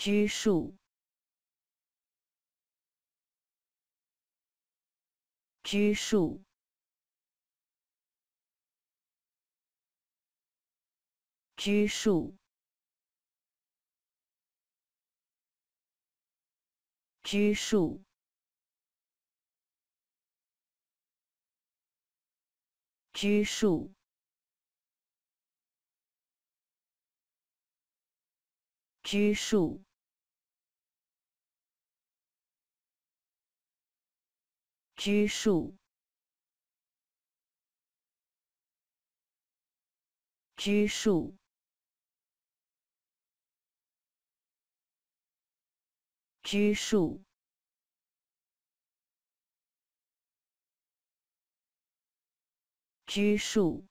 拘束，拘束，拘束，拘束，拘束，拘束。拘束拘束，拘束，拘束，拘束。